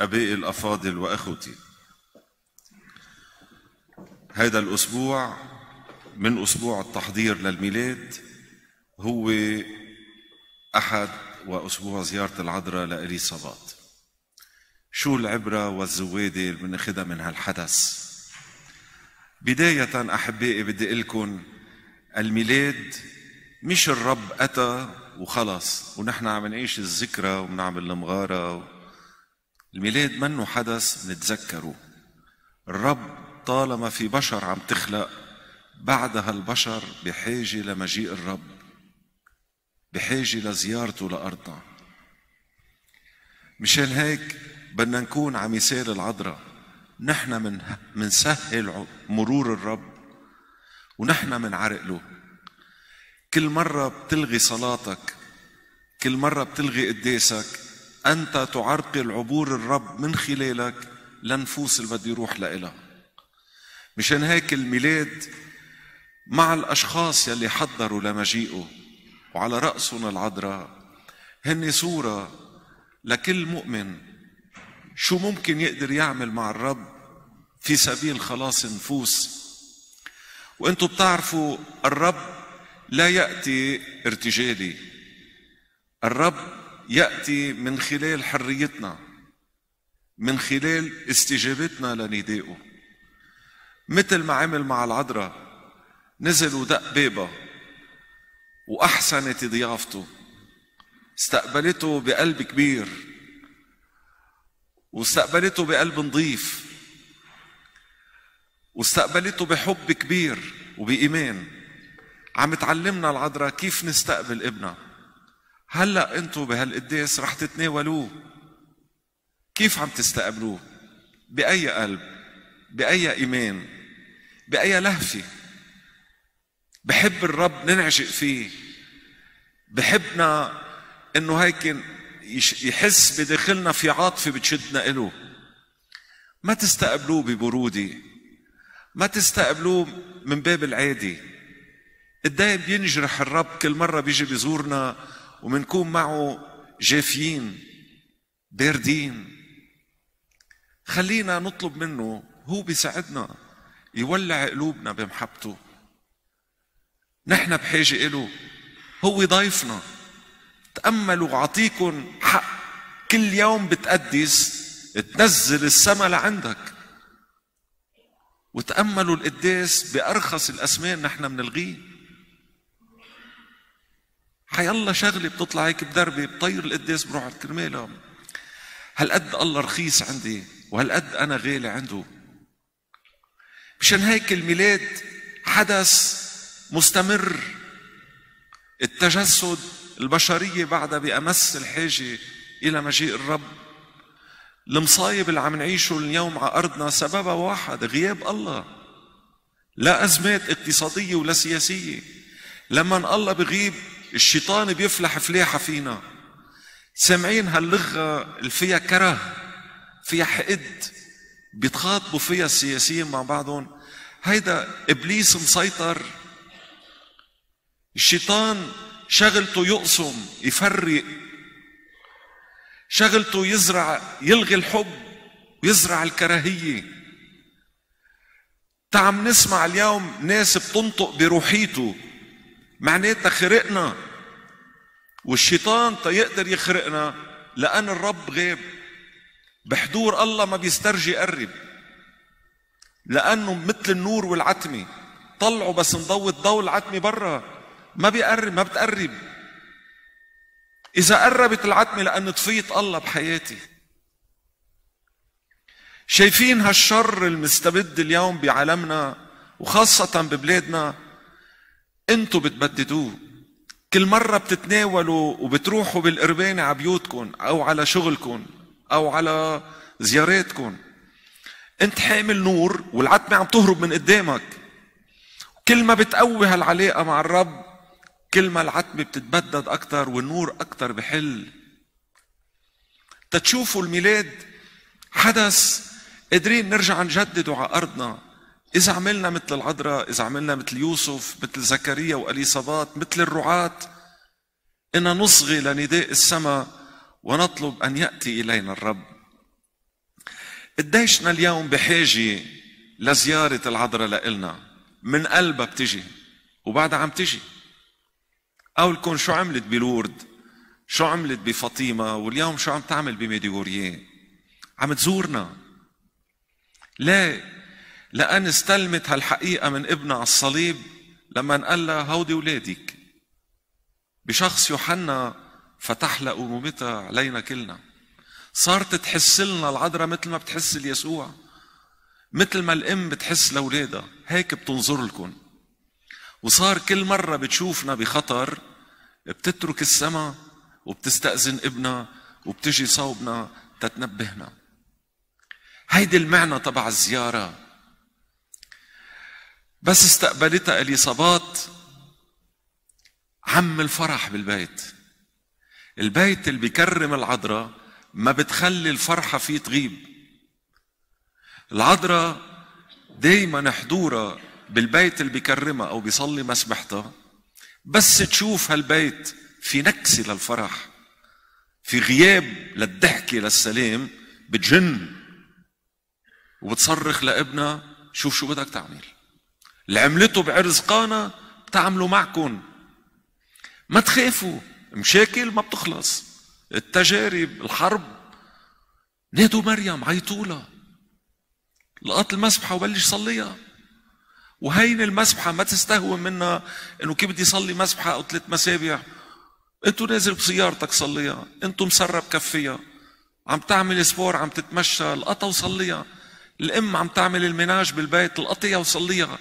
أبائي الأفاضل وأخوتي هذا الأسبوع من أسبوع التحضير للميلاد هو أحد وأسبوع زيارة العذراء لألي صباط شو العبرة والزوادة اللي بناخدها من هالحدث بداية أحبائي بدي لكم الميلاد مش الرب أتى وخلص ونحن عم نعيش الذكرى وبنعمل المغارة الميلاد منه حدث نتذكره الرب طالما في بشر عم تخلق بعدها البشر بحاجة لمجيء الرب بحاجة لزيارته لأرضنا مشان هيك بدنا نكون عم يسال العذراء نحن من منسهل مرور الرب ونحن من عرقله كل مرة بتلغي صلاتك كل مرة بتلغي قداسك أنت تعرقل عبور الرب من خلالك لنفوس اللي بده يروح لإلها مشان هيك الميلاد مع الأشخاص يلي حضروا لمجيئه وعلى رأسهم العذراء هن صورة لكل مؤمن شو ممكن يقدر يعمل مع الرب في سبيل خلاص نفوس وانتم بتعرفوا الرب لا يأتي ارتجالي الرب ياتي من خلال حريتنا من خلال استجابتنا لندائه مثل ما عمل مع العذراء نزل ودق بابه واحسنت ضيافته استقبلته بقلب كبير واستقبلته بقلب نظيف واستقبلته بحب كبير وبإيمان عم تعلمنا العذراء كيف نستقبل ابنها هلا انتم بهالقداس رح تتناولوه كيف عم تستقبلوه باي قلب باي ايمان باي لهفه بحب الرب ننعشق فيه بحبنا انه هيك يحس بداخلنا في عاطفه بتشدنا إله ما تستقبلوه ببروده ما تستقبلوه من باب العادي قدام بينجرح الرب كل مره بيجي بيزورنا ومنكون معه جافيين باردين خلينا نطلب منه هو بيساعدنا يولع قلوبنا بمحبته نحن بحاجة إله هو ضيفنا تأملوا وعطيكم حق كل يوم بتقدس تنزل السما لعندك وتأملوا القداس بأرخص الأسمان نحن بنلغيه حيالله شغله بتطلع هيك بدربي بطير القداس بروح على الكرمالة هالقد الله رخيص عندي وهالقد أنا غالي عنده مشان هيك الميلاد حدث مستمر التجسد البشرية بعدها بأمس الحاجة إلى مجيء الرب المصايب اللي عم نعيشه اليوم على أرضنا سببها واحد غياب الله لا أزمات اقتصادية ولا سياسية لما الله بغيب الشيطان بيفلح فلاحة فينا سامعين هاللغة اللي فيها كره فيها حقد بيتخاطبوا فيها السياسيين مع بعضهم هيدا إبليس مسيطر الشيطان شغلته يقسم يفرق شغلته يزرع يلغي الحب ويزرع الكراهية تعم نسمع اليوم ناس بتنطق بروحيته معناتها خرقنا والشيطان تيقدر يخرقنا لأن الرب غاب بحضور الله ما بيسترجي يقرب لأنه مثل النور والعتمة طلعوا بس نضوي الضوء العتمة برا ما بيقرب ما بتقرب إذا قربت العتمة لأن طفيت الله بحياتي شايفين هالشر المستبد اليوم بعالمنا وخاصة ببلادنا انتوا بتبددوه كل مرة بتتناولوا وبتروحوا بالقربانة على بيوتكم أو على شغلكم أو على زياراتكم أنت حامل نور والعتمة عم تهرب من قدامك كل ما بتقوي هالعلاقة مع الرب كل ما العتمة بتتبدد أكثر والنور أكثر بحل تتشوفوا الميلاد حدث قادرين نرجع نجدده على أرضنا إذا عملنا مثل العذراء إذا عملنا مثل يوسف مثل زكريا وأليصابات مثل الرعاة إن نصغي لنداء السماء ونطلب أن يأتي إلينا الرب قديشنا اليوم بحاجة لزيارة العذراء لإلنا من قلبها بتجي وبعدها عم تجي أو لكم شو عملت بلورد شو عملت بفاطمة واليوم شو عم تعمل بميديورية عم تزورنا ليه لأن استلمت هالحقيقة من ابنها على الصليب لما قال لها هودي ولادك بشخص يوحنا فتحلق أمومتها علينا كلنا صارت تحس لنا العذراء مثل ما بتحس ليسوع مثل ما الام بتحس لاولادها هيك بتنظر لكم وصار كل مره بتشوفنا بخطر بتترك السما وبتستأذن ابنها وبتجي صوبنا تتنبهنا هيدي المعنى تبع الزياره بس استقبلتها اليصابات عم الفرح بالبيت البيت اللي بيكرم العذراء ما بتخلي الفرحة فيه تغيب العذراء دايما حضورها بالبيت اللي بيكرمها أو بيصلي مسبحتها بس تشوف هالبيت في نكسة للفرح في غياب للضحكة للسلام بتجن وبتصرخ لابنها شوف شو بدك تعمل اللي عملته بعرزقانا بتعملوا معكم ما تخافوا مشاكل ما بتخلص التجارب الحرب نادوا مريم عيطولها لقط المسبحه وبلش صليها وهين المسبحه ما تستهوى منها انه كيف بدي صلي مسبحه او ثلاث مسابح انتو نازل بسيارتك صليها انتو مسرب كفيها عم تعمل سبور عم تتمشى لقطها وصليها الام عم تعمل المناج بالبيت لقطيها وصليها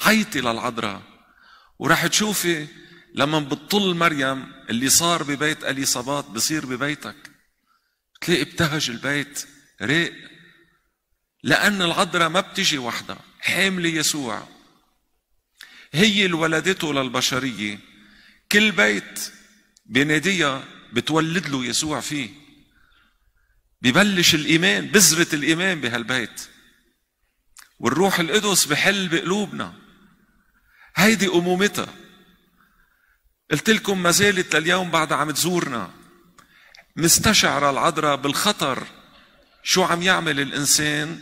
عيطي للعذراء وراح تشوفي لما بتطل مريم اللي صار ببيت اليصابات بصير ببيتك تلاقي ابتهج البيت ريق لأن العذراء ما بتجي وحدها حاملة يسوع هي اللي ولدته للبشرية كل بيت بنادية بتولد له يسوع فيه ببلش الإيمان بذرة الإيمان بهالبيت والروح القدس بحل بقلوبنا هيدي أمومتها قلت لكم ما زالت لليوم بعد عم تزورنا مستشعرة العذراء بالخطر شو عم يعمل الإنسان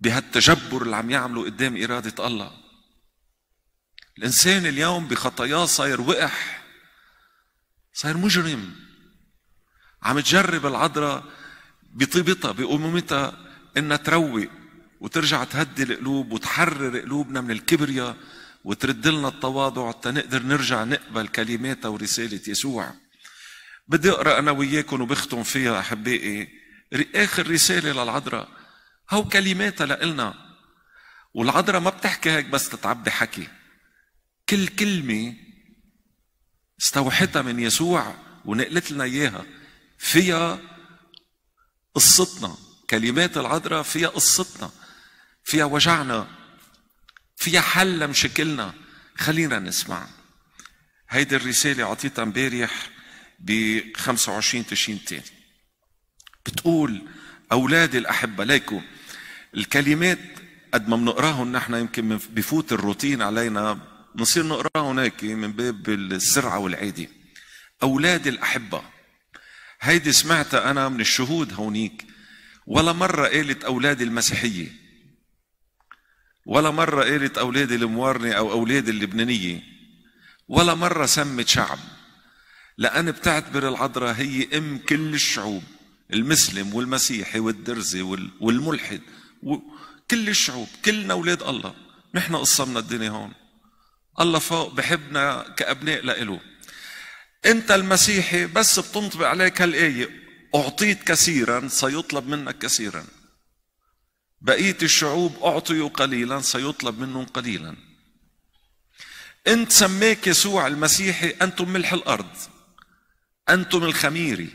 بهالتجبر اللي عم يعمله قدام إرادة الله الإنسان اليوم بخطاياه صاير وقح صاير مجرم عم تجرب العذراء بطيبتها بأمومتها إنها تروق وترجع تهدي القلوب وتحرر قلوبنا من الكبرياء وترد لنا التواضع تنقدر نرجع نقبل كلماتها ورسالة يسوع بدي أقرأ أنا وياكم وبختم فيها أحبائي آخر رسالة للعذراء هو كلماتها لإلنا والعذراء ما بتحكي هيك بس تتعبي حكي كل كلمة استوحتها من يسوع ونقلت لنا إياها فيها قصتنا كلمات العذراء فيها قصتنا فيها وجعنا فيها حل لمشاكلنا خلينا نسمع هيدي الرسالة أعطيتها امبارح ب 25 تشرين الثاني بتقول أولادي الأحبة ليكو الكلمات قد ما بنقراهم نحن يمكن بفوت الروتين علينا نصير نقراهم هيك من باب السرعة والعادة أولادي الأحبة هيدي سمعتها أنا من الشهود هونيك ولا مرة قالت أولادي المسيحية ولا مرة قالت أولادي الموارنة أو أولادي اللبنانية ولا مرة سمت شعب لأن بتعتبر العذراء هي أم كل الشعوب المسلم والمسيحي والدرزي والملحد كل الشعوب كلنا أولاد الله نحن قصمنا الدنيا هون الله فوق بحبنا كأبناء لإله أنت المسيحي بس بتنطبق عليك هالآية أعطيت كثيرا سيطلب منك كثيرا بقية الشعوب أعطيوا قليلا سيطلب منهم قليلا أنت سماك يسوع المسيحي أنتم ملح الأرض أنتم الخميري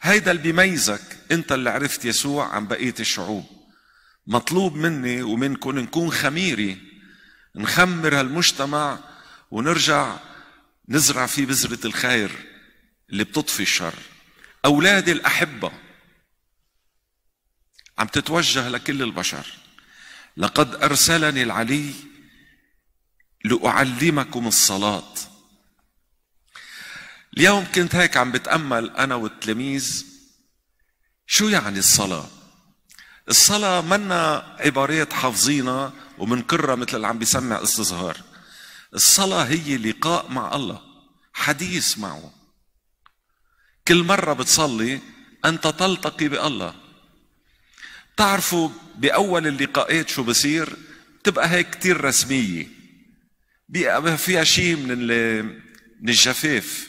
هيدا اللي بيميزك أنت اللي عرفت يسوع عن بقية الشعوب مطلوب مني ومنكم نكون خميري نخمر هالمجتمع ونرجع نزرع فيه بذرة الخير اللي بتطفي الشر أولادي الأحبة عم تتوجه لكل البشر لقد أرسلني العلي لأعلمكم الصلاة اليوم كنت هيك عم بتأمل أنا والتلاميذ شو يعني الصلاة الصلاة منا عبارات حافظينا ومنكرها مثل اللي عم بيسمع استظهار الصلاة هي لقاء مع الله حديث معه كل مرة بتصلي أنت تلتقي بالله تعرفوا بأول اللقاءات شو بصير تبقى هيك كتير رسمية بيبقى فيها شيء من من الجفاف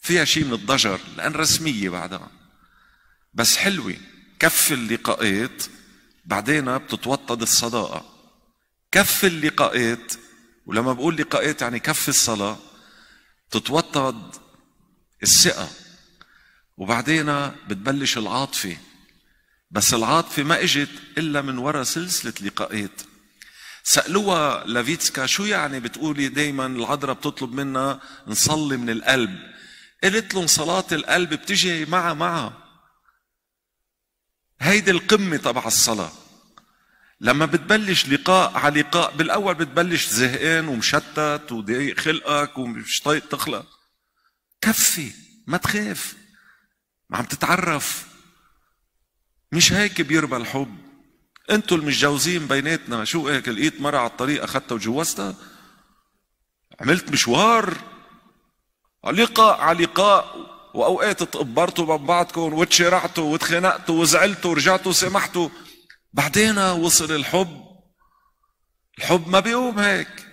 فيها شيء من الضجر لأن رسمية بعدها بس حلوة كف اللقاءات بعدين بتتوطد الصداقة كف اللقاءات ولما بقول لقاءات يعني كف الصلاة تتوطد الثقة وبعدين بتبلش العاطفة بس العاطفة ما اجت إلا من وراء سلسلة لقاءات سألوها لافيتسكا شو يعني بتقولي دايما العذراء بتطلب منا نصلي من القلب قالت لهم صلاة القلب بتجي معها معها هيدي القمة تبع الصلاة لما بتبلش لقاء على لقاء بالاول بتبلش زهقان ومشتت وضايق خلقك ومش طايق تخلق كفي ما تخاف عم تتعرف مش هيك بيربى الحب انتوا اللي متجوزين بيناتنا شو هيك لقيت مرة على الطريق اخذتها وجوزتها عملت مشوار لقاء على لقاء واوقات تقبرتوا من بعضكم وتشارعتوا وتخانقتوا وزعلتوا ورجعتوا سمحتوا بعدين وصل الحب الحب ما بيقوم هيك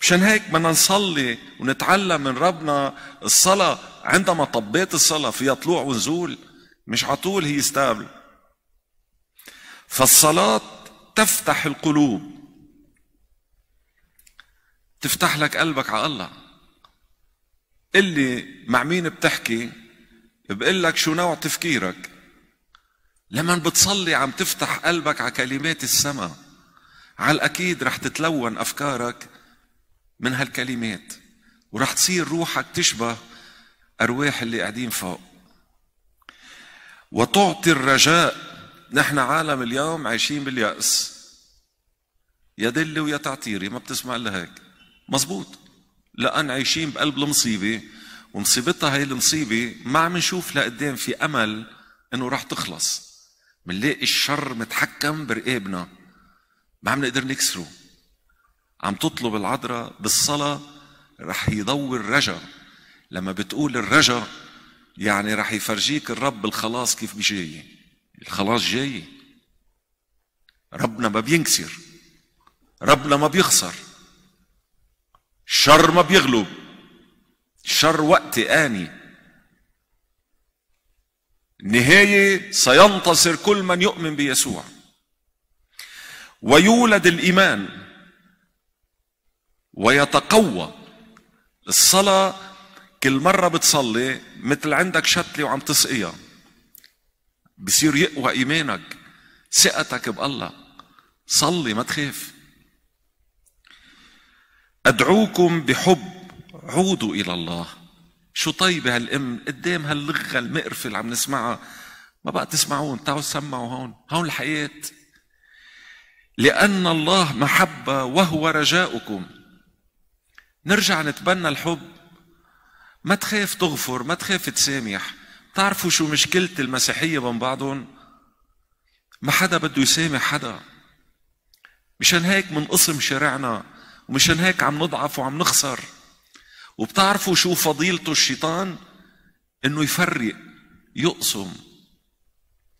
مشان هيك بدنا نصلي ونتعلم من ربنا الصلاة عندما طبيت الصلاة فيها طلوع ونزول مش على طول هي ستابل فالصلاة تفتح القلوب تفتح لك قلبك على الله اللي مع مين بتحكي بقول لك شو نوع تفكيرك لما بتصلي عم تفتح قلبك على كلمات السماء على الأكيد رح تتلون أفكارك من هالكلمات ورح تصير روحك تشبه أرواح اللي قاعدين فوق وتعطي الرجاء نحن عالم اليوم عايشين باليأس يا دلي ويا تعطيري ما بتسمع الا هيك مزبوط لان عايشين بقلب المصيبه ومصيبتها هي المصيبه ما عم نشوف لقدام في امل انه راح تخلص بنلاقي الشر متحكم برقابنا ما عم نقدر نكسره عم تطلب العذراء بالصلاه رح يضوي الرجا لما بتقول الرجا يعني رح يفرجيك الرب الخلاص كيف بيجي الخلاص جاي ربنا ما بينكسر ربنا ما بيخسر الشر ما بيغلب الشر وقت آني النهاية سينتصر كل من يؤمن بيسوع ويولد الإيمان ويتقوى الصلاة كل مرة بتصلي مثل عندك شتلة وعم تسقيها بصير يقوى إيمانك ثقتك بالله صلي ما تخاف أدعوكم بحب عودوا إلى الله شو طيبة هالأم قدام هاللغة المقرفة اللي عم نسمعها ما بقى تسمعون تعالوا سمعوا هون هون الحياة لأن الله محبة وهو رجاؤكم نرجع نتبنى الحب ما تخاف تغفر ما تخاف تسامح تعرفوا شو مشكلة المسيحية بين بعضهم؟ ما حدا بده يسامح حدا مشان هيك منقسم شارعنا ومشان هيك عم نضعف وعم نخسر وبتعرفوا شو فضيلته الشيطان انه يفرق يقسم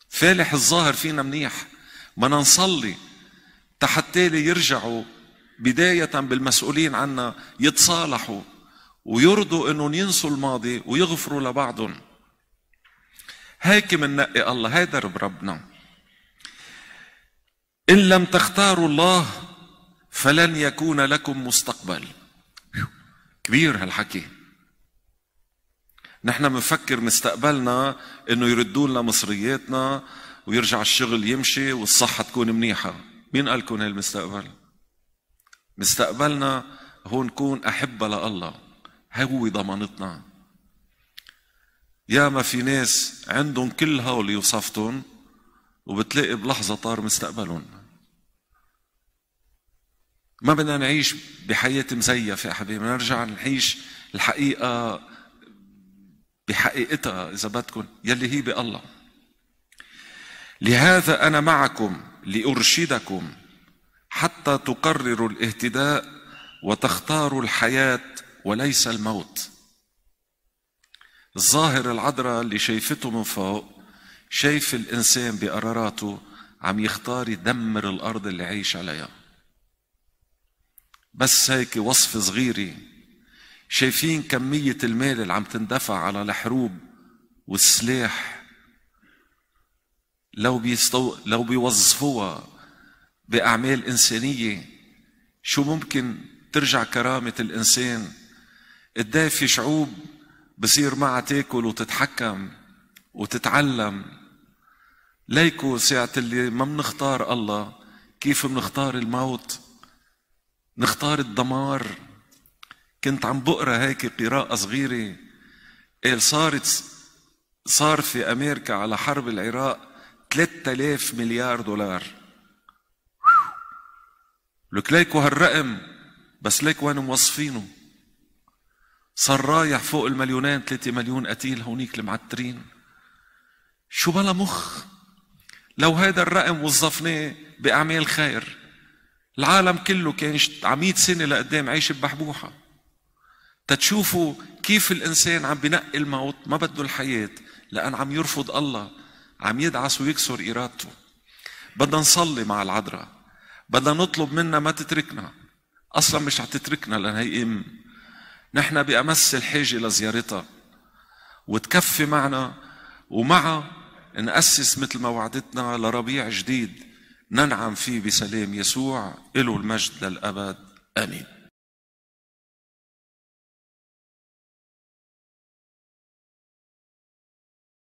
فالح الظاهر فينا منيح بدنا نصلي حتى يرجعوا بداية بالمسؤولين عنا يتصالحوا ويرضوا انهم ينسوا الماضي ويغفروا لبعضهم هيك مننقي الله هيدا بربنا إن لم تختاروا الله فلن يكون لكم مستقبل كبير هالحكي نحن بنفكر مستقبلنا انه يردوا لنا مصرياتنا ويرجع الشغل يمشي والصحة تكون منيحة مين قال لكم هالمستقبل مستقبلنا هو نكون أحبة لله هو ضمانتنا يا ما في ناس عندهم كل هول يوصفتهم وبتلاقي بلحظة طار مستقبلهم ما بدنا نعيش بحياة مزيفة يا حبيبي نرجع نعيش الحقيقة بحقيقتها إذا بدكم يلي هي بالله لهذا أنا معكم لأرشدكم حتى تقرروا الاهتداء وتختاروا الحياة وليس الموت الظاهر العذراء اللي شايفته من فوق شايف الإنسان بقراراته عم يختار يدمر الأرض اللي عايش عليها بس هيك وصفة صغيرة شايفين كمية المال اللي عم تندفع على الحروب والسلاح لو بيستو... لو بيوظفوها بأعمال إنسانية شو ممكن ترجع كرامة الإنسان قد في شعوب بصير معها تاكل وتتحكم وتتعلم ليكو ساعة اللي ما منختار الله كيف منختار الموت نختار الدمار كنت عم بقرا هيك قراءة صغيرة قال صارت صار في أمريكا على حرب العراق 3000 مليار دولار لك ليكو هالرقم بس ليك وين موصفينه صار رايح فوق المليونين ثلاثة مليون قتيل هونيك المعترين شو بلا مخ لو هيدا الرقم وظفناه باعمال خير العالم كله كان عميد 100 سنه لقدام عايش ببحبوحه تتشوفوا كيف الانسان عم بنقي الموت ما بده الحياه لان عم يرفض الله عم يدعس ويكسر ارادته بدنا نصلي مع العذراء بدنا نطلب منها ما تتركنا اصلا مش حتتركنا لان هي ام نحن بأمس الحاجة لزيارتها وتكفي معنا ومع نأسس مثل ما وعدتنا لربيع جديد ننعم فيه بسلام يسوع له المجد للأبد آمين